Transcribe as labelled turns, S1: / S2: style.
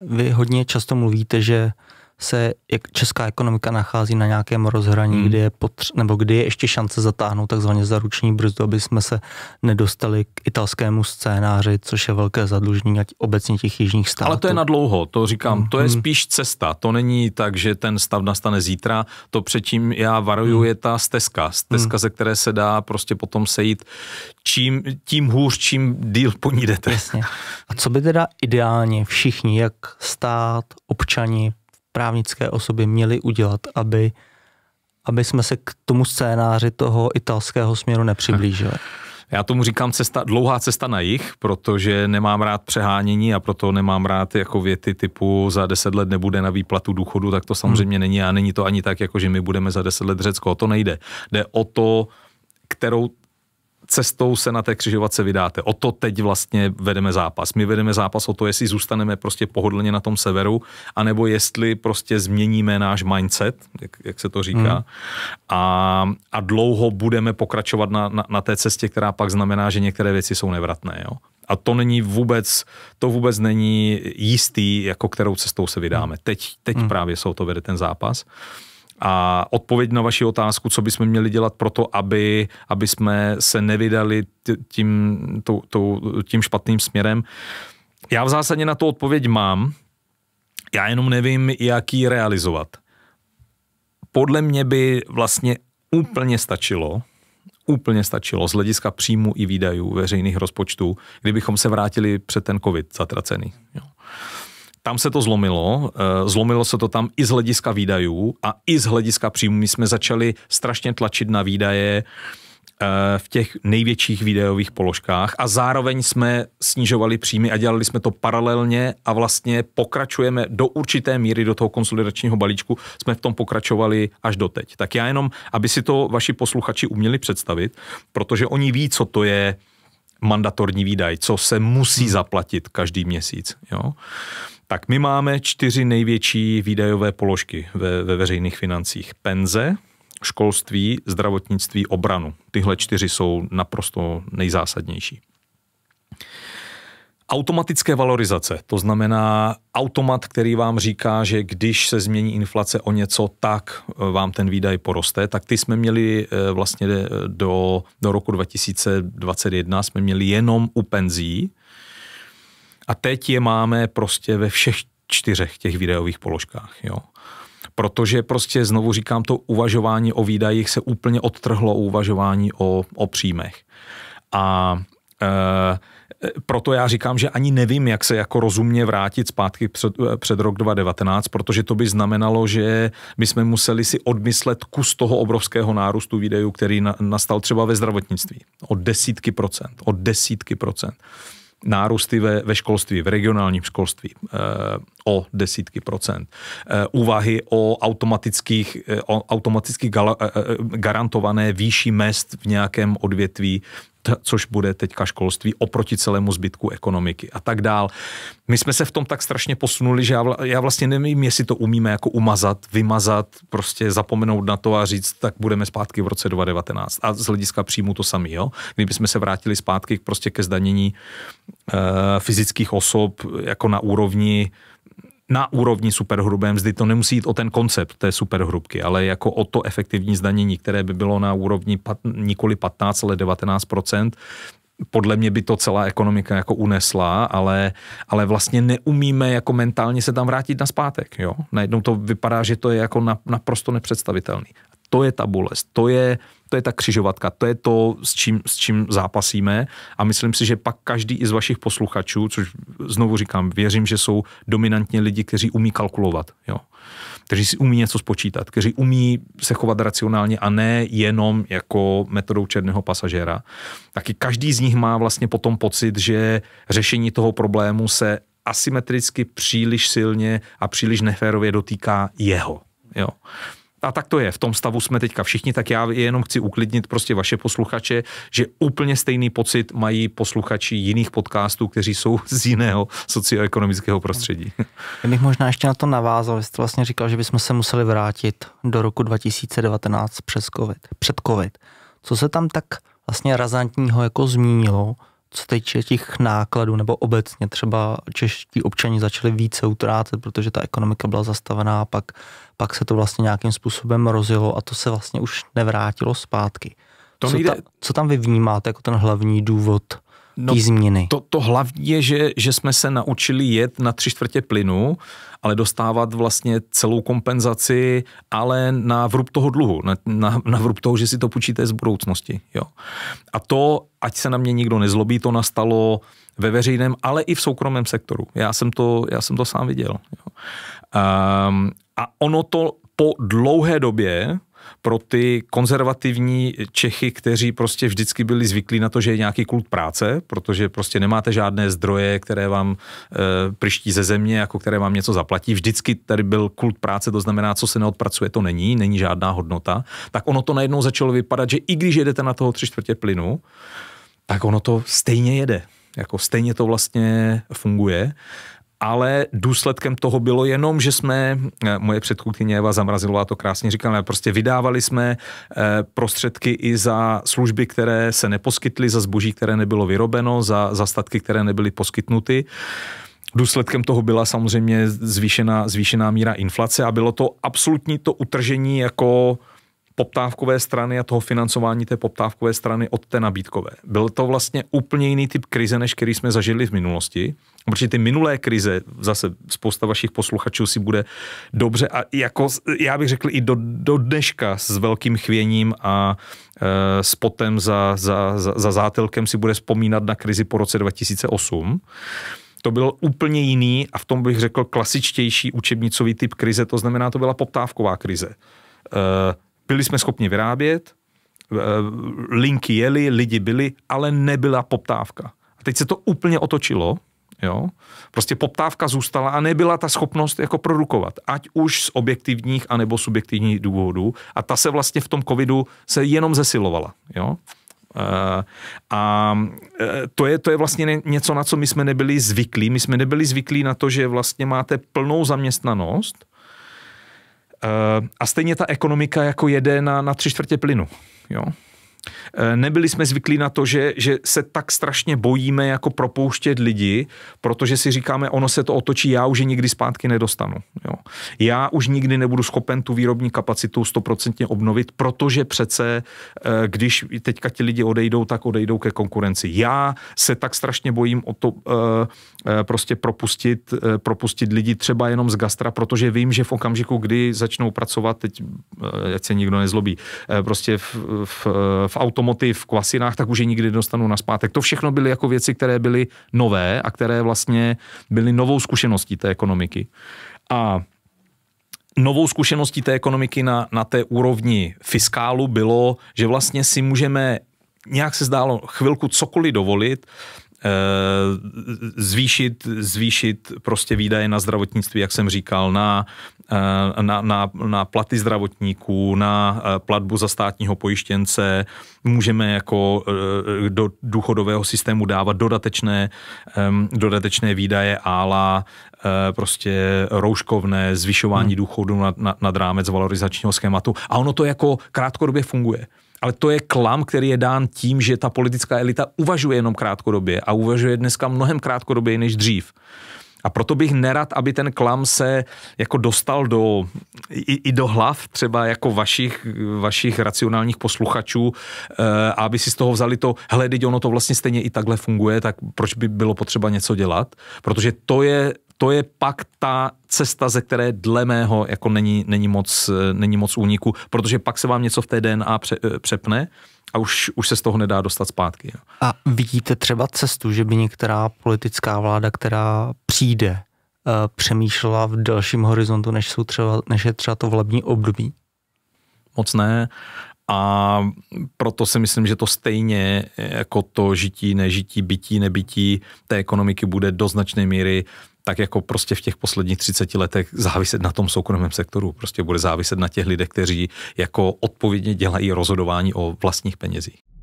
S1: Vy hodně často mluvíte, že se jak česká ekonomika nachází na nějakém rozhraní, hmm. kdy je potř- nebo kdy je ještě šance zatáhnout takzvaně ruční brzdu, aby jsme se nedostali k italskému scénáři, což je velké zadlužení obecně těch jižních států. Ale
S2: to je na dlouho, to říkám, hmm. to je hmm. spíš cesta, to není tak, že ten stav nastane zítra, to předtím já varuju, hmm. je ta stezka, stezka, hmm. ze které se dá prostě potom sejít čím,
S1: tím hůř, čím díl po ní jdete. Jasně. A co by teda ideálně všichni, jak stát, občani, právnické osoby měly udělat, aby, aby jsme se k tomu scénáři toho italského směru nepřiblížili?
S2: Já tomu říkám cesta, dlouhá cesta na jich, protože nemám rád přehánění a proto nemám rád jako věty typu za deset let nebude na výplatu důchodu, tak to hmm. samozřejmě hmm. není a není to ani tak, jako že my budeme za deset let Řecko. O to nejde. Jde o to, kterou cestou se na té křižovatce vydáte. O to teď vlastně vedeme zápas. My vedeme zápas o to, jestli zůstaneme prostě pohodlně na tom severu, anebo jestli prostě změníme náš mindset, jak, jak se to říká, hmm. a, a dlouho budeme pokračovat na, na, na té cestě, která pak znamená, že některé věci jsou nevratné. Jo? A to není vůbec, to vůbec není jistý, jako kterou cestou se vydáme. Teď, teď hmm. právě jsou to vede ten zápas. Uh, a odpověď na vaši otázku, co bychom měli dělat pro to, aby, aby jsme se nevydali tím, tou, tou, tím špatným směrem. Já v zásadě na to odpověď mám, já jenom nevím, jak ji realizovat. Podle mě by vlastně úplně stačilo, úplně stačilo z hlediska příjmu i výdajů veřejných rozpočtů, kdybychom se vrátili před ten covid zatracený. Jo tam se to zlomilo, eh, zlomilo se to tam i z hlediska výdajů a i z hlediska příjmů. My jsme začali strašně tlačit na výdaje eh, v těch největších videových položkách a zároveň jsme snižovali příjmy a dělali jsme to paralelně a vlastně pokračujeme do určité míry do toho konsolidačního balíčku, jsme v tom pokračovali až doteď. Tak já jenom, aby si to vaši posluchači uměli představit, protože oni ví, co to je uh, mandatorní výdaj, co se musí hmm. zaplatit každý měsíc. Jo? Tak my máme čtyři největší výdajové položky ve, ve veřejných financích. Penze, školství, zdravotnictví, obranu. Tyhle čtyři jsou naprosto nejzásadnější. Automatické valorizace, to znamená automat, který vám říká, že když se změní inflace o něco, tak eh, vám ten výdaj poroste, tak ty jsme měli eh, vlastně eh, do, do roku 2021, jsme měli jenom u penzí a teď je máme prostě ve všech čtyřech těch videových položkách. Jo protože prostě znovu říkám, to uvažování o výdajích se úplně odtrhlo uvažování o, o příjmech. A Eh, eh, proto já říkám, že ani nevím, jak se jako rozumně vrátit zpátky před, eh, před rok 2019, protože to by znamenalo, že my jsme museli si odmyslet kus toho obrovského nárůstu výdejů, který na, nastal třeba ve zdravotnictví. O desítky procent. O desítky procent. Nárůsty ve, ve školství, v regionálním školství e, o desítky procent. E, úvahy o automatických, e, o automaticky gala, e, garantované výši mest v nějakém odvětví což bude teďka školství oproti celému zbytku ekonomiky a tak dál. My jsme se v tom tak strašně posunuli, že já, já vlastně nevím, jestli to umíme jako umazat, vymazat, prostě zapomenout na to a říct, tak budeme zpátky v roce 2019. A z hlediska příjmu to samý, jo. Kdybychom se vrátili zpátky prostě ke zdanění e, fyzických osob jako na úrovni na úrovni superhrubé mzdy, to nemusí jít o ten koncept té superhrubky, ale jako o to efektivní zdanění, které by bylo na úrovni pat, nikoli 15, ale 19 podle mě by to celá ekonomika jako unesla, ale, ale vlastně neumíme jako mentálně se tam vrátit na zpátek. Jo? Najednou to vypadá, že to je jako na, naprosto nepředstavitelný to je ta bolest, to je, to je ta křižovatka, to je to, s čím, s čím zápasíme a myslím si, že pak každý i z vašich posluchačů, což znovu říkám, věřím, že jsou dominantně lidi, kteří umí kalkulovat, jo. kteří si umí něco spočítat, kteří umí se chovat racionálně a ne jenom jako metodou černého pasažéra, taky každý z nich má vlastně potom pocit, že řešení toho problému se asymetricky příliš silně a příliš neférově dotýká jeho. Jo a tak to je. V tom stavu jsme teďka všichni, tak já jenom chci uklidnit prostě vaše posluchače, že úplně stejný pocit mají posluchači jiných podcastů, kteří jsou z jiného socioekonomického prostředí.
S1: Já bych možná ještě na to navázal. jste vlastně říkal, že bychom se museli vrátit do roku 2019 přes COVID, před COVID. Co se tam tak vlastně razantního jako zmínilo, co týče těch nákladů, nebo obecně třeba čeští občani začali více utrácet, protože ta ekonomika byla zastavená a pak, pak se to vlastně nějakým způsobem rozjelo a to se vlastně už nevrátilo zpátky. To co, nejde... ta, co tam vy vnímáte jako ten hlavní důvod? no, změny? To, to hlavní
S2: je, že, že jsme se naučili jet na tři čtvrtě plynu, ale dostávat vlastně celou kompenzaci, ale na vrub toho dluhu, na, na, na vrub toho, že si to půjčíte z budoucnosti. Jo. A to, ať se na mě nikdo nezlobí, to nastalo ve veřejném, ale i v soukromém sektoru. Já jsem to, já jsem to sám viděl. Jo. Um, a ono to po dlouhé době, pro ty konzervativní Čechy, kteří prostě vždycky byli zvyklí na to, že je nějaký kult práce, protože prostě nemáte žádné zdroje, které vám e, priští ze země, jako které vám něco zaplatí. Vždycky tady byl kult práce, to znamená, co se neodpracuje, to není, není žádná hodnota. Tak ono to najednou začalo vypadat, že i když jedete na toho tři čtvrtě plynu, tak ono to stejně jede. Jako stejně to vlastně funguje ale důsledkem toho bylo jenom, že jsme, eh, moje předchůdkyně Eva Zamrazilová to krásně říkala, prostě vydávali jsme eh, prostředky i za služby, které se neposkytly, za zboží, které nebylo vyrobeno, za, za statky, které nebyly poskytnuty. Důsledkem toho byla samozřejmě zvýšená, zvýšená míra inflace a bylo to absolutní to utržení jako poptávkové strany a toho financování té poptávkové strany od té nabídkové. Byl to vlastně úplně jiný typ krize, než který jsme zažili v minulosti. Protože ty minulé krize, zase spousta vašich posluchačů si bude dobře a jako já bych řekl i do, do dneška s velkým chvěním a e, spotem potem za, za, za, za zátelkem si bude vzpomínat na krizi po roce 2008 to byl úplně jiný a v tom bych řekl klasičtější učebnicový typ krize, to znamená, to byla poptávková krize. E, byli jsme schopni vyrábět, eh, linky jeli, lidi byli, ale nebyla poptávka. A teď se to úplně otočilo, Jo? Prostě poptávka zůstala a nebyla ta schopnost jako produkovat, ať už z objektivních anebo subjektivních důvodů. A ta se vlastně v tom covidu se jenom zesilovala. Jo? Eh, a eh, to je, to je vlastně něco, na co my jsme nebyli zvyklí. My jsme nebyli zvyklí na to, že vlastně máte plnou zaměstnanost, Eh, a stejně ta ekonomika jako jede na, na tři čtvrtě plynu. Jo? Eh, nebyli jsme zvyklí na to, že, že se tak strašně bojíme jako propouštět lidi, protože si říkáme, ono se to otočí, já už je nikdy zpátky nedostanu. Jo. Já už nikdy nebudu schopen tu výrobní kapacitu stoprocentně obnovit, protože přece, eh, když teďka ti lidi odejdou, tak odejdou ke konkurenci. Já se tak strašně bojím o to eh, prostě propustit, propustit lidi třeba jenom z gastra, protože vím, že v okamžiku, kdy začnou pracovat, teď ať se nikdo nezlobí, prostě v, v, v automotiv, kvasinách, tak už je nikdy dostanu na zpátek. To všechno byly jako věci, které byly nové a které vlastně byly novou zkušeností té ekonomiky. A novou zkušeností té ekonomiky na, na té úrovni fiskálu bylo, že vlastně si můžeme nějak se zdálo chvilku cokoliv dovolit, Eh, zvýšit, zvýšit prostě výdaje na zdravotnictví, jak jsem říkal, na, eh, na, na, na platy zdravotníků, na eh, platbu za státního pojištěnce, můžeme jako do důchodového systému dávat dodatečné, dodatečné výdaje ála prostě rouškovné, zvyšování hmm. důchodu nad, nad rámec valorizačního schématu a ono to jako krátkodobě funguje ale to je klam, který je dán tím, že ta politická elita uvažuje jenom krátkodobě a uvažuje dneska mnohem krátkodobě než dřív. A proto bych nerad, aby ten klam se jako dostal do, i, i do hlav třeba jako vašich, vašich racionálních posluchačů, e, aby si z toho vzali to, hele, ono to vlastně stejně i takhle funguje, tak proč by bylo potřeba něco dělat? Protože to je to je pak ta cesta, ze které dle mého jako není, není, moc, není moc úniku, protože pak se vám něco v té DNA pře, eh, přepne a už, už se z toho nedá dostat zpátky.
S1: A vidíte třeba cestu, že by některá politická vláda, která přijde, eh, přemýšlela v dalším horizontu, než, jsou třeba, než je třeba to volební období? Moc ne.
S2: A proto si myslím, že to stejně jako to žití, nežití, bytí, nebytí té ekonomiky bude do značné míry tak jako prostě v těch posledních 30 letech záviset na tom soukromém sektoru. Prostě bude záviset na těch lidech, kteří jako odpovědně dělají rozhodování o vlastních penězích.